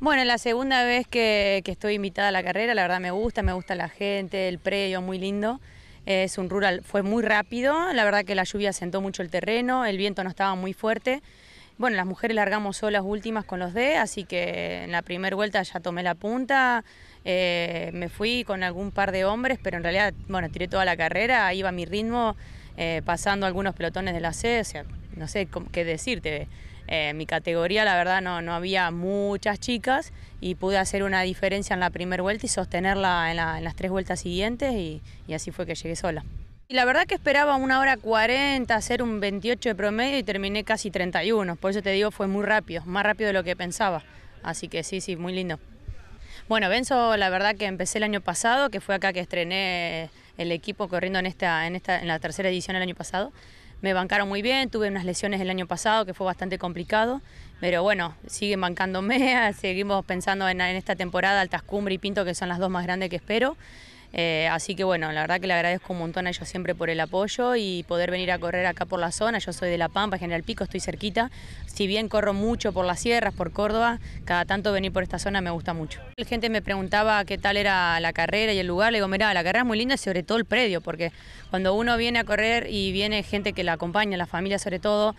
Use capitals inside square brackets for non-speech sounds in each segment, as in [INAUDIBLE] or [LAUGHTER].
Bueno, la segunda vez que, estoy invitada a la carrera, la verdad me gusta, me gusta la gente, el predio, muy lindo. Es un rural, fue muy rápido, la verdad que la lluvia sentó mucho el terreno, el viento no estaba muy fuerte. Bueno, las mujeres largamos solas últimas con los D, así que en la primera vuelta ya tomé la punta, eh, me fui con algún par de hombres, pero en realidad, bueno, tiré toda la carrera, iba a mi ritmo, eh, pasando algunos pelotones de la C, o sea, no sé qué decirte eh, en mi categoría la verdad no, había muchas chicas y pude hacer una diferencia en la primera vuelta y sostenerla en, las tres vueltas siguientes y, así fue que llegué sola. Y la verdad que esperaba una hora 40, hacer un 28 de promedio y terminé casi 31, por eso te digo fue muy rápido, más rápido de lo que pensaba, así que sí, sí, muy lindo. Bueno, Benzo, la verdad que empecé el año pasado, que fue acá que estrené el equipo corriendo en esta, en esta, en la tercera edición el año pasado me bancaron muy bien, tuve unas lesiones el año pasado que fue bastante complicado, pero bueno, siguen bancándome, [LAUGHS] seguimos pensando en, esta temporada Altas Cumbre y Pinto, que son las dos más grandes que espero. Eh, así que bueno, la verdad que le agradezco un montón a ellos siempre por el apoyo y poder venir a correr acá por la zona. Yo soy de La Pampa, General Pico, estoy cerquita. Si bien corro mucho por las sierras, por Córdoba, cada tanto venir por esta zona me gusta mucho. La gente me preguntaba qué tal era la carrera y el lugar. Le digo, mirá, la carrera es muy linda, sobre todo el predio, porque cuando uno viene a correr y viene gente que la acompaña, la familia sobre todo,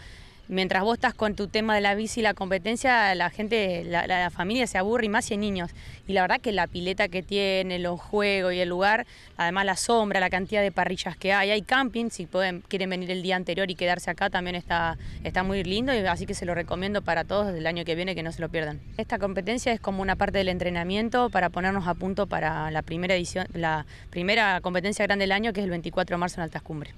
mientras vos estás con tu tema de la bici y la competencia, la gente, la, familia se aburre y más si hay niños. Y la verdad que la pileta que tiene, los juegos y el lugar, además la sombra, la cantidad de parrillas que hay, hay camping, si quieren venir el día anterior y quedarse acá también está, está muy lindo, así que se lo recomiendo para todos el año que viene que no se lo pierdan. Esta competencia es como una parte del entrenamiento para ponernos a punto para la primera edición, la primera competencia grande del año que es el 24 de marzo en Altas Cumbres.